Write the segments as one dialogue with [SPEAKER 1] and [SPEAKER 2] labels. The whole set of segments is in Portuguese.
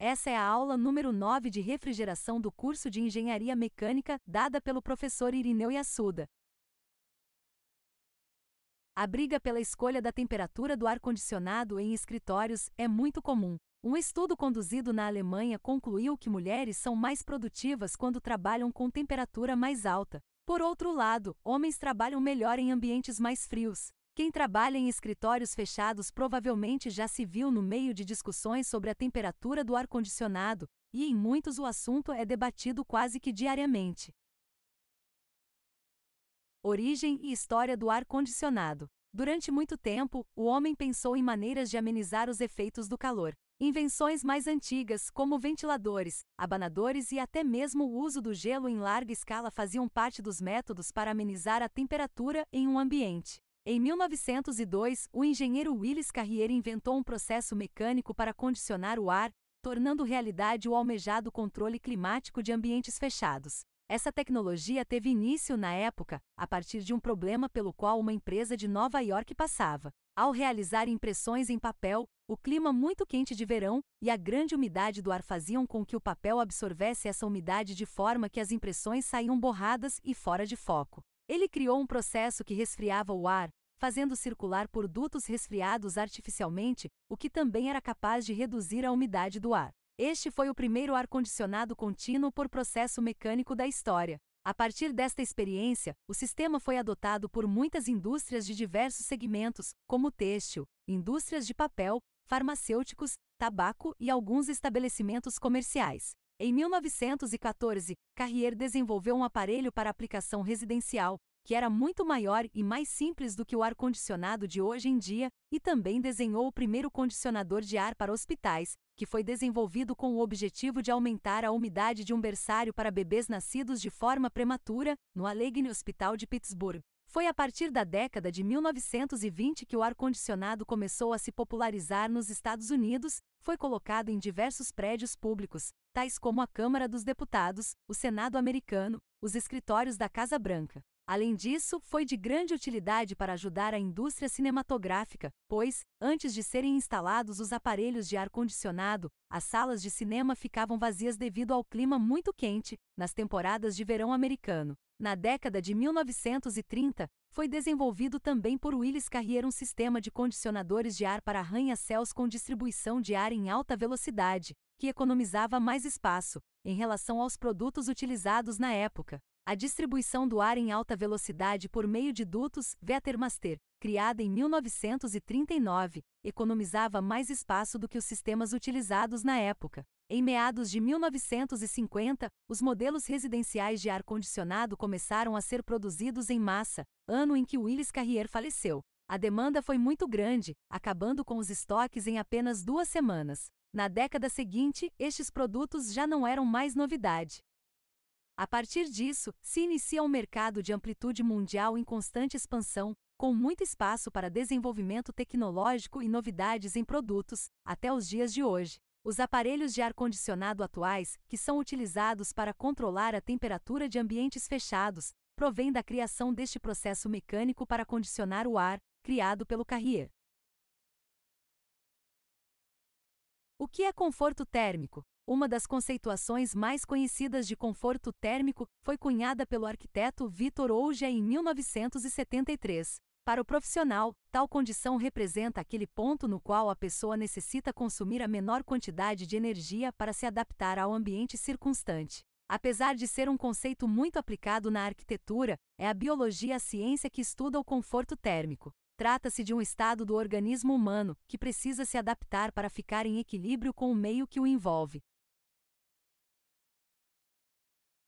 [SPEAKER 1] Essa é a aula número 9 de refrigeração do curso de Engenharia Mecânica, dada pelo professor Irineu Yasuda. A briga pela escolha da temperatura do ar-condicionado em escritórios é muito comum. Um estudo conduzido na Alemanha concluiu que mulheres são mais produtivas quando trabalham com temperatura mais alta. Por outro lado, homens trabalham melhor em ambientes mais frios. Quem trabalha em escritórios fechados provavelmente já se viu no meio de discussões sobre a temperatura do ar-condicionado, e em muitos o assunto é debatido quase que diariamente. Origem e história do ar-condicionado. Durante muito tempo, o homem pensou em maneiras de amenizar os efeitos do calor. Invenções mais antigas, como ventiladores, abanadores e até mesmo o uso do gelo em larga escala faziam parte dos métodos para amenizar a temperatura em um ambiente. Em 1902, o engenheiro Willis Carrier inventou um processo mecânico para condicionar o ar, tornando realidade o almejado controle climático de ambientes fechados. Essa tecnologia teve início na época, a partir de um problema pelo qual uma empresa de Nova York passava. Ao realizar impressões em papel, o clima muito quente de verão e a grande umidade do ar faziam com que o papel absorvesse essa umidade de forma que as impressões saíam borradas e fora de foco. Ele criou um processo que resfriava o ar, fazendo circular por dutos resfriados artificialmente, o que também era capaz de reduzir a umidade do ar. Este foi o primeiro ar-condicionado contínuo por processo mecânico da história. A partir desta experiência, o sistema foi adotado por muitas indústrias de diversos segmentos, como têxtil, indústrias de papel, farmacêuticos, tabaco e alguns estabelecimentos comerciais. Em 1914, Carrier desenvolveu um aparelho para aplicação residencial, que era muito maior e mais simples do que o ar-condicionado de hoje em dia, e também desenhou o primeiro condicionador de ar para hospitais, que foi desenvolvido com o objetivo de aumentar a umidade de um berçário para bebês nascidos de forma prematura, no Allegheny Hospital de Pittsburgh. Foi a partir da década de 1920 que o ar-condicionado começou a se popularizar nos Estados Unidos, foi colocado em diversos prédios públicos, tais como a Câmara dos Deputados, o Senado americano, os escritórios da Casa Branca. Além disso, foi de grande utilidade para ajudar a indústria cinematográfica, pois, antes de serem instalados os aparelhos de ar-condicionado, as salas de cinema ficavam vazias devido ao clima muito quente, nas temporadas de verão americano. Na década de 1930, foi desenvolvido também por Willis Carrier um sistema de condicionadores de ar para arranha-céus com distribuição de ar em alta velocidade, que economizava mais espaço em relação aos produtos utilizados na época. A distribuição do ar em alta velocidade por meio de dutos Vettermaster, criada em 1939, economizava mais espaço do que os sistemas utilizados na época. Em meados de 1950, os modelos residenciais de ar-condicionado começaram a ser produzidos em massa, ano em que Willis Carrier faleceu. A demanda foi muito grande, acabando com os estoques em apenas duas semanas. Na década seguinte, estes produtos já não eram mais novidade. A partir disso, se inicia um mercado de amplitude mundial em constante expansão, com muito espaço para desenvolvimento tecnológico e novidades em produtos, até os dias de hoje. Os aparelhos de ar-condicionado atuais, que são utilizados para controlar a temperatura de ambientes fechados, provém da criação deste processo mecânico para condicionar o ar, criado pelo Carrier. O que é conforto térmico? Uma das conceituações mais conhecidas de conforto térmico foi cunhada pelo arquiteto Vitor Ouja em 1973. Para o profissional, tal condição representa aquele ponto no qual a pessoa necessita consumir a menor quantidade de energia para se adaptar ao ambiente circunstante. Apesar de ser um conceito muito aplicado na arquitetura, é a biologia a ciência que estuda o conforto térmico. Trata-se de um estado do organismo humano, que precisa se adaptar para ficar em equilíbrio com o meio que o envolve.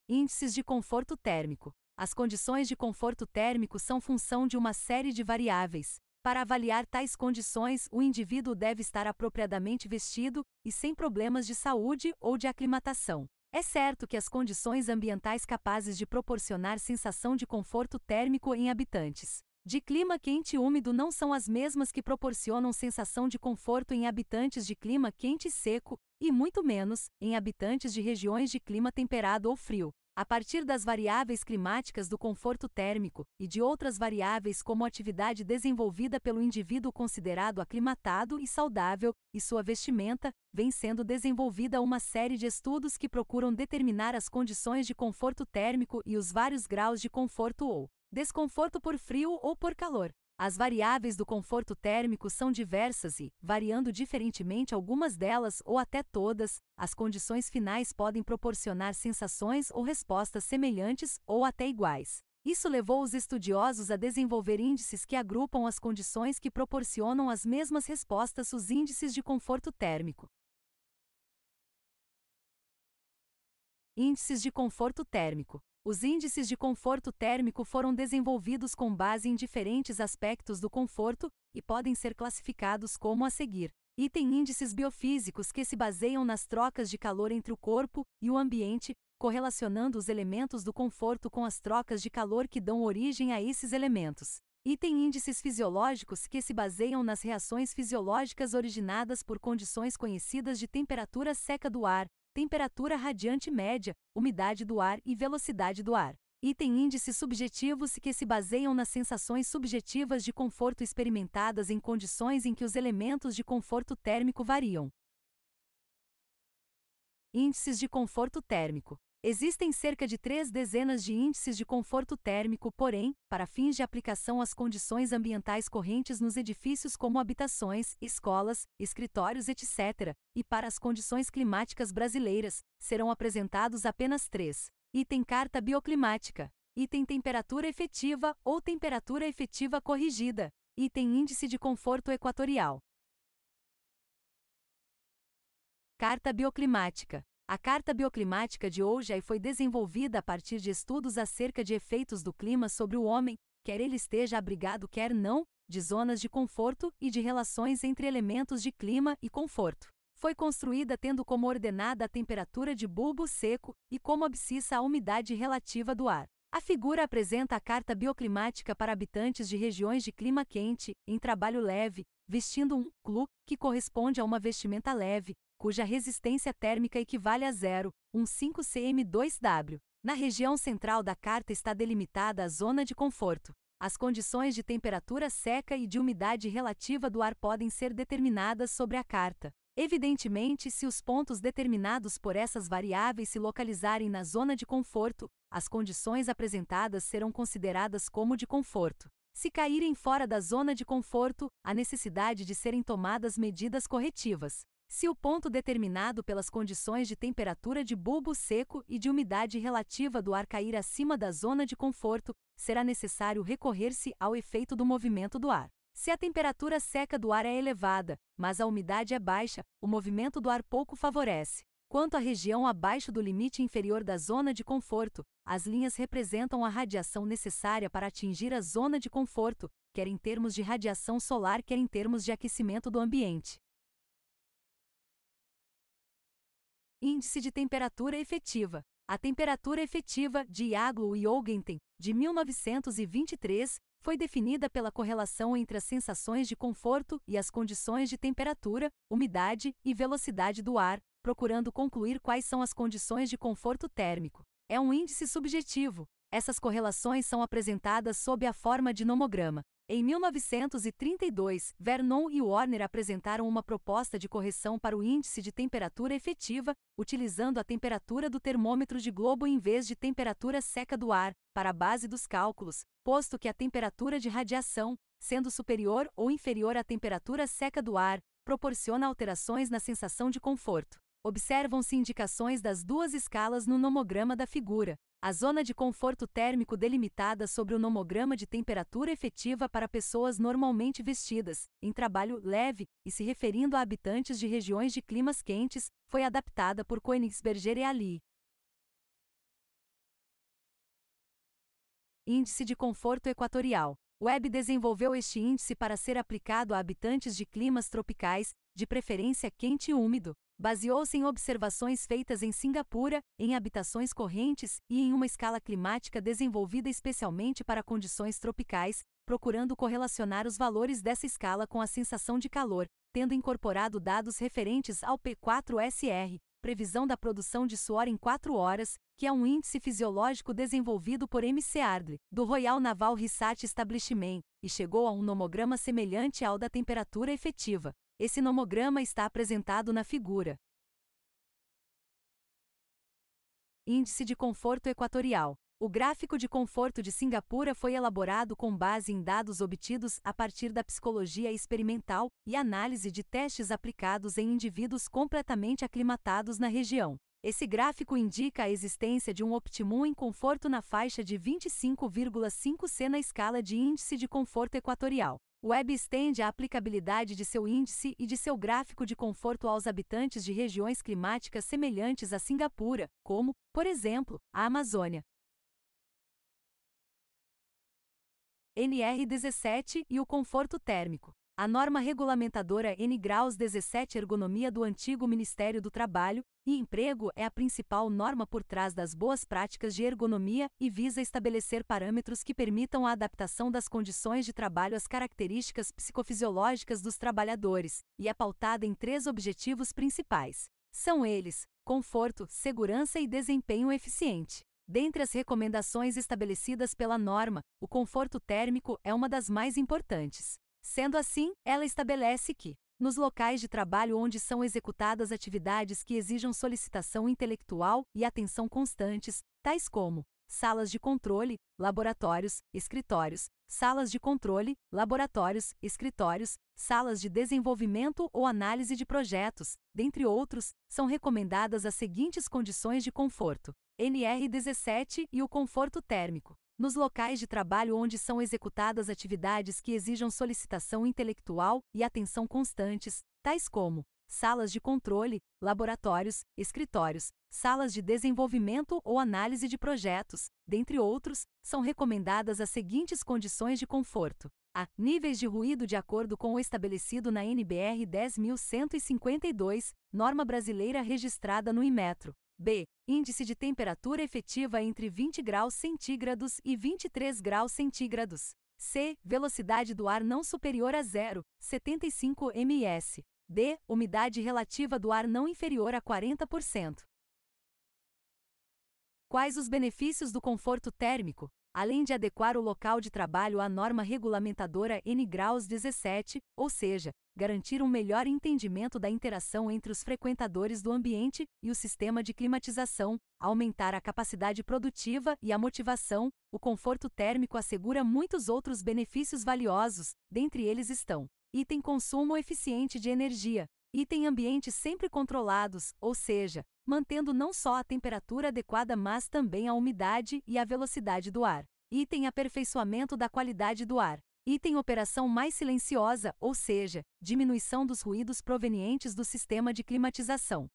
[SPEAKER 1] Índices de conforto térmico. As condições de conforto térmico são função de uma série de variáveis. Para avaliar tais condições, o indivíduo deve estar apropriadamente vestido e sem problemas de saúde ou de aclimatação. É certo que as condições ambientais capazes de proporcionar sensação de conforto térmico em habitantes de clima quente e úmido não são as mesmas que proporcionam sensação de conforto em habitantes de clima quente e seco, e muito menos, em habitantes de regiões de clima temperado ou frio. A partir das variáveis climáticas do conforto térmico e de outras variáveis como atividade desenvolvida pelo indivíduo considerado aclimatado e saudável, e sua vestimenta, vem sendo desenvolvida uma série de estudos que procuram determinar as condições de conforto térmico e os vários graus de conforto ou Desconforto por frio ou por calor. As variáveis do conforto térmico são diversas e, variando diferentemente algumas delas ou até todas, as condições finais podem proporcionar sensações ou respostas semelhantes ou até iguais. Isso levou os estudiosos a desenvolver índices que agrupam as condições que proporcionam as mesmas respostas, os índices de conforto térmico. Índices de conforto térmico os índices de conforto térmico foram desenvolvidos com base em diferentes aspectos do conforto e podem ser classificados como a seguir. Item índices biofísicos que se baseiam nas trocas de calor entre o corpo e o ambiente, correlacionando os elementos do conforto com as trocas de calor que dão origem a esses elementos. Item índices fisiológicos que se baseiam nas reações fisiológicas originadas por condições conhecidas de temperatura seca do ar, temperatura radiante média, umidade do ar e velocidade do ar. Item índices subjetivos que se baseiam nas sensações subjetivas de conforto experimentadas em condições em que os elementos de conforto térmico variam. Índices de conforto térmico Existem cerca de três dezenas de índices de conforto térmico, porém, para fins de aplicação às condições ambientais correntes nos edifícios como habitações, escolas, escritórios, etc., e para as condições climáticas brasileiras, serão apresentados apenas três: item carta bioclimática, item temperatura efetiva ou temperatura efetiva corrigida, item índice de conforto equatorial. Carta bioclimática a carta bioclimática de hoje foi desenvolvida a partir de estudos acerca de efeitos do clima sobre o homem, quer ele esteja abrigado quer não, de zonas de conforto e de relações entre elementos de clima e conforto. Foi construída tendo como ordenada a temperatura de bulbo seco e como abscissa a umidade relativa do ar. A figura apresenta a carta bioclimática para habitantes de regiões de clima quente, em trabalho leve, vestindo um clu, que corresponde a uma vestimenta leve, cuja resistência térmica equivale a 0,15 cm2W. Na região central da carta está delimitada a zona de conforto. As condições de temperatura seca e de umidade relativa do ar podem ser determinadas sobre a carta. Evidentemente, se os pontos determinados por essas variáveis se localizarem na zona de conforto, as condições apresentadas serão consideradas como de conforto. Se caírem fora da zona de conforto, há necessidade de serem tomadas medidas corretivas. Se o ponto determinado pelas condições de temperatura de bulbo seco e de umidade relativa do ar cair acima da zona de conforto, será necessário recorrer-se ao efeito do movimento do ar. Se a temperatura seca do ar é elevada, mas a umidade é baixa, o movimento do ar pouco favorece. Quanto à região abaixo do limite inferior da zona de conforto, as linhas representam a radiação necessária para atingir a zona de conforto, quer em termos de radiação solar, quer em termos de aquecimento do ambiente. Índice de temperatura efetiva. A temperatura efetiva de Iaglo e Ogenten, de 1923, foi definida pela correlação entre as sensações de conforto e as condições de temperatura, umidade e velocidade do ar, procurando concluir quais são as condições de conforto térmico. É um índice subjetivo. Essas correlações são apresentadas sob a forma de nomograma, em 1932, Vernon e Warner apresentaram uma proposta de correção para o índice de temperatura efetiva, utilizando a temperatura do termômetro de globo em vez de temperatura seca do ar, para a base dos cálculos, posto que a temperatura de radiação, sendo superior ou inferior à temperatura seca do ar, proporciona alterações na sensação de conforto. Observam-se indicações das duas escalas no nomograma da figura. A zona de conforto térmico delimitada sobre o nomograma de temperatura efetiva para pessoas normalmente vestidas, em trabalho leve, e se referindo a habitantes de regiões de climas quentes, foi adaptada por Koenigsberger e Ali. Índice de Conforto Equatorial. Webb desenvolveu este índice para ser aplicado a habitantes de climas tropicais, de preferência quente e úmido, baseou-se em observações feitas em Singapura, em habitações correntes e em uma escala climática desenvolvida especialmente para condições tropicais, procurando correlacionar os valores dessa escala com a sensação de calor, tendo incorporado dados referentes ao P4SR, previsão da produção de suor em 4 horas, que é um índice fisiológico desenvolvido por M. Ardley, do Royal Naval Research Establishment, e chegou a um nomograma semelhante ao da temperatura efetiva. Esse nomograma está apresentado na figura. Índice de Conforto Equatorial. O gráfico de conforto de Singapura foi elaborado com base em dados obtidos a partir da psicologia experimental e análise de testes aplicados em indivíduos completamente aclimatados na região. Esse gráfico indica a existência de um optimum em conforto na faixa de 25,5 C na escala de Índice de Conforto Equatorial. Web estende a aplicabilidade de seu índice e de seu gráfico de conforto aos habitantes de regiões climáticas semelhantes a Singapura, como, por exemplo, a Amazônia. NR17 e o conforto térmico a norma regulamentadora N graus 17 Ergonomia do antigo Ministério do Trabalho e Emprego é a principal norma por trás das boas práticas de ergonomia e visa estabelecer parâmetros que permitam a adaptação das condições de trabalho às características psicofisiológicas dos trabalhadores, e é pautada em três objetivos principais. São eles: conforto, segurança e desempenho eficiente. Dentre as recomendações estabelecidas pela norma, o conforto térmico é uma das mais importantes. Sendo assim, ela estabelece que, nos locais de trabalho onde são executadas atividades que exijam solicitação intelectual e atenção constantes, tais como salas de controle, laboratórios, escritórios, salas de controle, laboratórios, escritórios, salas de desenvolvimento ou análise de projetos, dentre outros, são recomendadas as seguintes condições de conforto: NR17 e o conforto térmico nos locais de trabalho onde são executadas atividades que exijam solicitação intelectual e atenção constantes, tais como salas de controle, laboratórios, escritórios, salas de desenvolvimento ou análise de projetos, dentre outros, são recomendadas as seguintes condições de conforto. A. Níveis de ruído de acordo com o estabelecido na NBR 10.152, norma brasileira registrada no Imetro. B. Índice de temperatura efetiva entre 20 graus centígrados e 23 graus centígrados. C. Velocidade do ar não superior a 0,75 ms. D. Umidade relativa do ar não inferior a 40%. Quais os benefícios do conforto térmico? além de adequar o local de trabalho à norma regulamentadora N graus 17, ou seja, garantir um melhor entendimento da interação entre os frequentadores do ambiente e o sistema de climatização, aumentar a capacidade produtiva e a motivação, o conforto térmico assegura muitos outros benefícios valiosos, dentre eles estão: item consumo eficiente de energia, item ambientes sempre controlados, ou seja, mantendo não só a temperatura adequada, mas também a umidade e a velocidade do ar. Item aperfeiçoamento da qualidade do ar. Item operação mais silenciosa, ou seja, diminuição dos ruídos provenientes do sistema de climatização.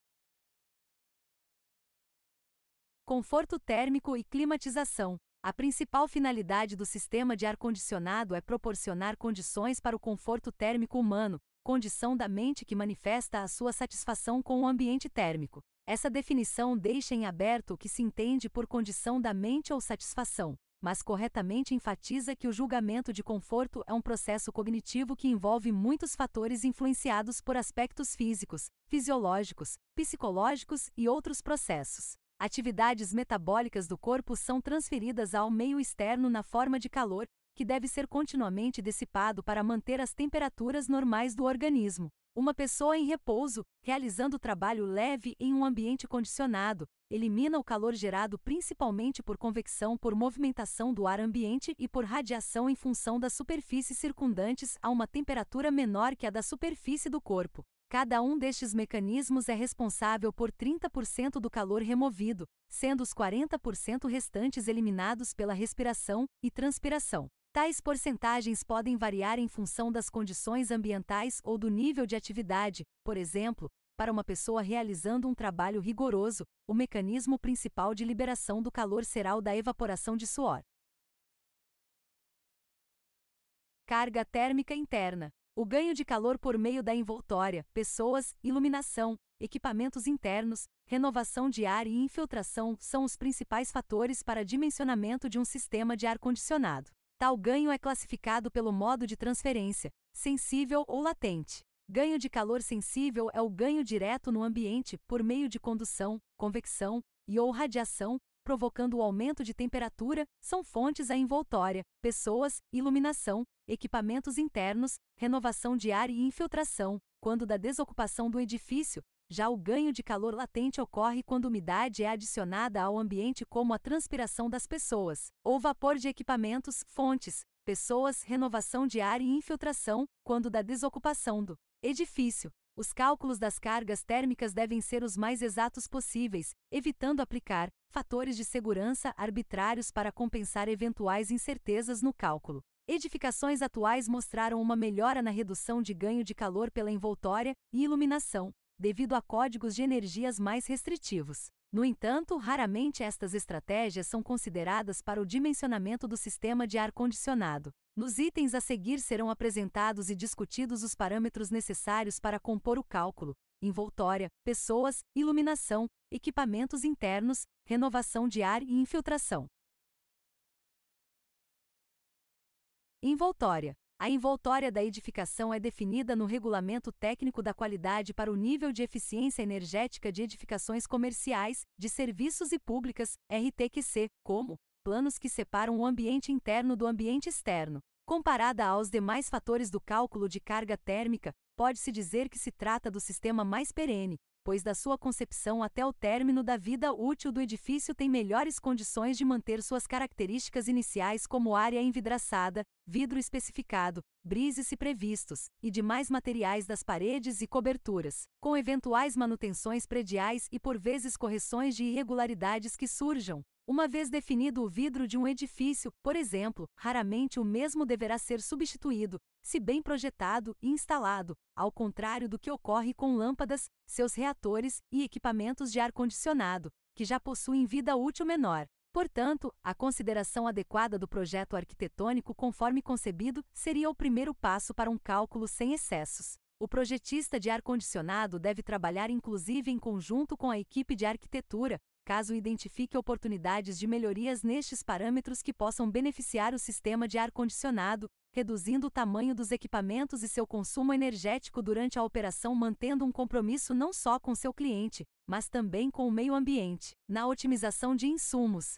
[SPEAKER 1] Conforto térmico e climatização. A principal finalidade do sistema de ar-condicionado é proporcionar condições para o conforto térmico humano, condição da mente que manifesta a sua satisfação com o ambiente térmico. Essa definição deixa em aberto o que se entende por condição da mente ou satisfação, mas corretamente enfatiza que o julgamento de conforto é um processo cognitivo que envolve muitos fatores influenciados por aspectos físicos, fisiológicos, psicológicos e outros processos. Atividades metabólicas do corpo são transferidas ao meio externo na forma de calor, que deve ser continuamente dissipado para manter as temperaturas normais do organismo. Uma pessoa em repouso, realizando trabalho leve em um ambiente condicionado, elimina o calor gerado principalmente por convecção por movimentação do ar ambiente e por radiação em função das superfícies circundantes a uma temperatura menor que a da superfície do corpo. Cada um destes mecanismos é responsável por 30% do calor removido, sendo os 40% restantes eliminados pela respiração e transpiração. Tais porcentagens podem variar em função das condições ambientais ou do nível de atividade, por exemplo, para uma pessoa realizando um trabalho rigoroso, o mecanismo principal de liberação do calor será o da evaporação de suor. Carga térmica interna. O ganho de calor por meio da envoltória, pessoas, iluminação, equipamentos internos, renovação de ar e infiltração são os principais fatores para dimensionamento de um sistema de ar-condicionado. Tal ganho é classificado pelo modo de transferência, sensível ou latente. Ganho de calor sensível é o ganho direto no ambiente por meio de condução, convecção e ou radiação, provocando o aumento de temperatura, são fontes a envoltória, pessoas, iluminação, equipamentos internos, renovação de ar e infiltração, quando da desocupação do edifício, já o ganho de calor latente ocorre quando umidade é adicionada ao ambiente, como a transpiração das pessoas, ou vapor de equipamentos, fontes, pessoas, renovação de ar e infiltração, quando da desocupação do edifício. Os cálculos das cargas térmicas devem ser os mais exatos possíveis, evitando aplicar fatores de segurança arbitrários para compensar eventuais incertezas no cálculo. Edificações atuais mostraram uma melhora na redução de ganho de calor pela envoltória e iluminação, devido a códigos de energias mais restritivos. No entanto, raramente estas estratégias são consideradas para o dimensionamento do sistema de ar-condicionado. Nos itens a seguir serão apresentados e discutidos os parâmetros necessários para compor o cálculo: envoltória, pessoas, iluminação, equipamentos internos, renovação de ar e infiltração. Envoltória a envoltória da edificação é definida no Regulamento Técnico da Qualidade para o Nível de Eficiência Energética de Edificações Comerciais, de Serviços e Públicas, RTQC, como planos que separam o ambiente interno do ambiente externo. Comparada aos demais fatores do cálculo de carga térmica, pode-se dizer que se trata do sistema mais perene, pois da sua concepção até o término da vida útil do edifício tem melhores condições de manter suas características iniciais como área envidraçada, vidro especificado, brises e previstos, e demais materiais das paredes e coberturas, com eventuais manutenções prediais e por vezes correções de irregularidades que surjam, uma vez definido o vidro de um edifício, por exemplo, raramente o mesmo deverá ser substituído, se bem projetado e instalado, ao contrário do que ocorre com lâmpadas, seus reatores e equipamentos de ar-condicionado, que já possuem vida útil menor. Portanto, a consideração adequada do projeto arquitetônico conforme concebido seria o primeiro passo para um cálculo sem excessos. O projetista de ar-condicionado deve trabalhar inclusive em conjunto com a equipe de arquitetura, caso identifique oportunidades de melhorias nestes parâmetros que possam beneficiar o sistema de ar-condicionado, reduzindo o tamanho dos equipamentos e seu consumo energético durante a operação, mantendo um compromisso não só com seu cliente, mas também com o meio ambiente, na otimização de insumos.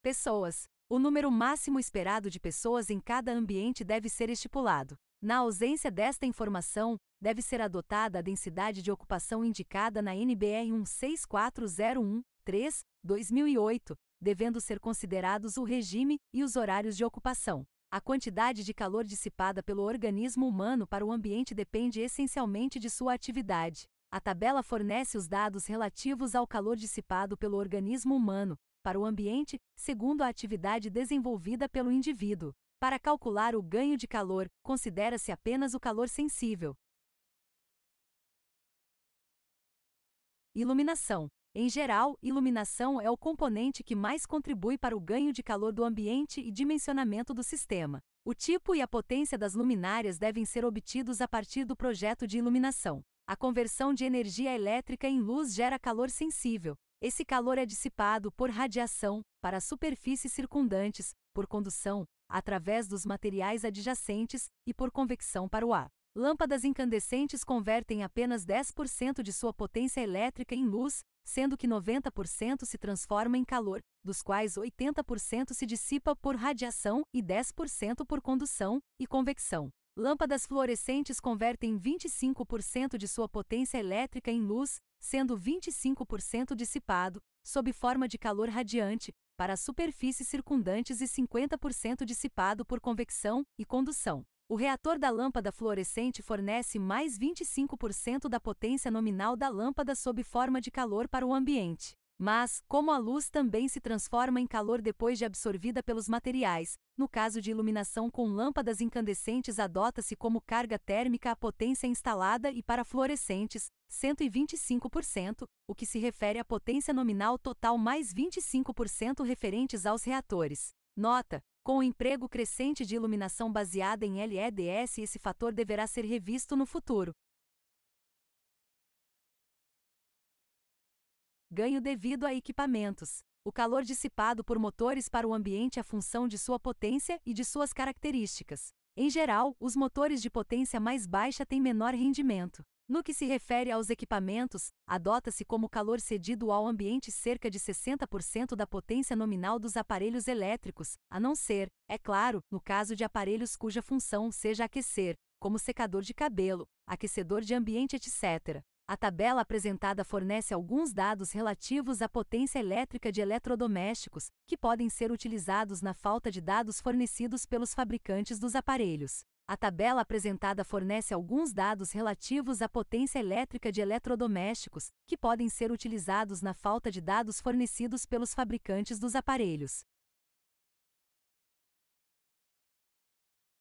[SPEAKER 1] Pessoas. O número máximo esperado de pessoas em cada ambiente deve ser estipulado. Na ausência desta informação, deve ser adotada a densidade de ocupação indicada na NBR 16401-3, 2008, devendo ser considerados o regime e os horários de ocupação. A quantidade de calor dissipada pelo organismo humano para o ambiente depende essencialmente de sua atividade. A tabela fornece os dados relativos ao calor dissipado pelo organismo humano para o ambiente, segundo a atividade desenvolvida pelo indivíduo. Para calcular o ganho de calor, considera-se apenas o calor sensível, Iluminação. Em geral, iluminação é o componente que mais contribui para o ganho de calor do ambiente e dimensionamento do sistema. O tipo e a potência das luminárias devem ser obtidos a partir do projeto de iluminação. A conversão de energia elétrica em luz gera calor sensível. Esse calor é dissipado por radiação para as superfícies circundantes, por condução, através dos materiais adjacentes e por convecção para o ar. Lâmpadas incandescentes convertem apenas 10% de sua potência elétrica em luz, sendo que 90% se transforma em calor, dos quais 80% se dissipa por radiação e 10% por condução e convecção. Lâmpadas fluorescentes convertem 25% de sua potência elétrica em luz, sendo 25% dissipado, sob forma de calor radiante, para superfícies circundantes e 50% dissipado por convecção e condução. O reator da lâmpada fluorescente fornece mais 25% da potência nominal da lâmpada sob forma de calor para o ambiente. Mas, como a luz também se transforma em calor depois de absorvida pelos materiais, no caso de iluminação com lâmpadas incandescentes, adota-se como carga térmica a potência instalada e para fluorescentes, 125%, o que se refere à potência nominal total mais 25% referentes aos reatores. Nota: com o emprego crescente de iluminação baseada em LEDs, esse fator deverá ser revisto no futuro. Ganho devido a equipamentos. O calor dissipado por motores para o ambiente é função de sua potência e de suas características. Em geral, os motores de potência mais baixa têm menor rendimento. No que se refere aos equipamentos, adota-se como calor cedido ao ambiente cerca de 60% da potência nominal dos aparelhos elétricos, a não ser, é claro, no caso de aparelhos cuja função seja aquecer, como secador de cabelo, aquecedor de ambiente, etc. A tabela apresentada fornece alguns dados relativos à potência elétrica de eletrodomésticos, que podem ser utilizados na falta de dados fornecidos pelos fabricantes dos aparelhos. A tabela apresentada fornece alguns dados relativos à potência elétrica de eletrodomésticos, que podem ser utilizados na falta de dados fornecidos pelos fabricantes dos aparelhos.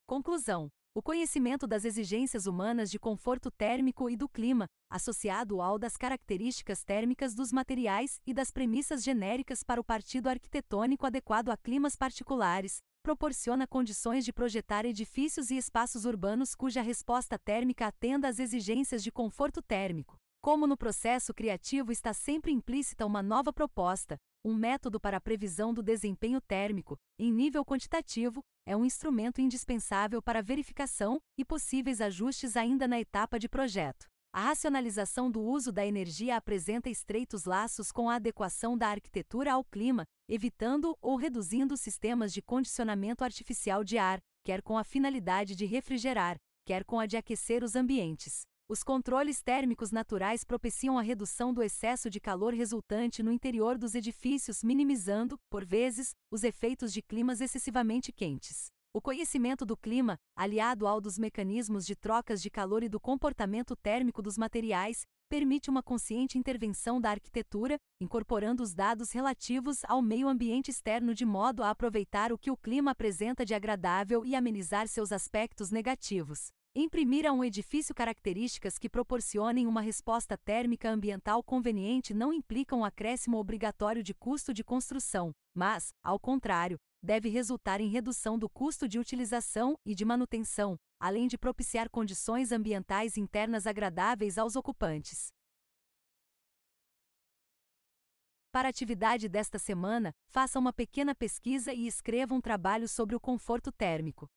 [SPEAKER 1] Conclusão: o conhecimento das exigências humanas de conforto térmico e do clima, associado ao das características térmicas dos materiais e das premissas genéricas para o partido arquitetônico adequado a climas particulares, proporciona condições de projetar edifícios e espaços urbanos cuja resposta térmica atenda às exigências de conforto térmico. Como no processo criativo está sempre implícita uma nova proposta, um método para a previsão do desempenho térmico, em nível quantitativo, é um instrumento indispensável para verificação e possíveis ajustes ainda na etapa de projeto. A racionalização do uso da energia apresenta estreitos laços com a adequação da arquitetura ao clima, evitando ou reduzindo sistemas de condicionamento artificial de ar, quer com a finalidade de refrigerar, quer com a de aquecer os ambientes. Os controles térmicos naturais propiciam a redução do excesso de calor resultante no interior dos edifícios, minimizando, por vezes, os efeitos de climas excessivamente quentes. O conhecimento do clima, aliado ao dos mecanismos de trocas de calor e do comportamento térmico dos materiais, permite uma consciente intervenção da arquitetura, incorporando os dados relativos ao meio ambiente externo de modo a aproveitar o que o clima apresenta de agradável e amenizar seus aspectos negativos. Imprimir a um edifício características que proporcionem uma resposta térmica ambiental conveniente não implica um acréscimo obrigatório de custo de construção, mas, ao contrário, deve resultar em redução do custo de utilização e de manutenção, além de propiciar condições ambientais internas agradáveis aos ocupantes. Para a atividade desta semana, faça uma pequena pesquisa e escreva um trabalho sobre o conforto térmico.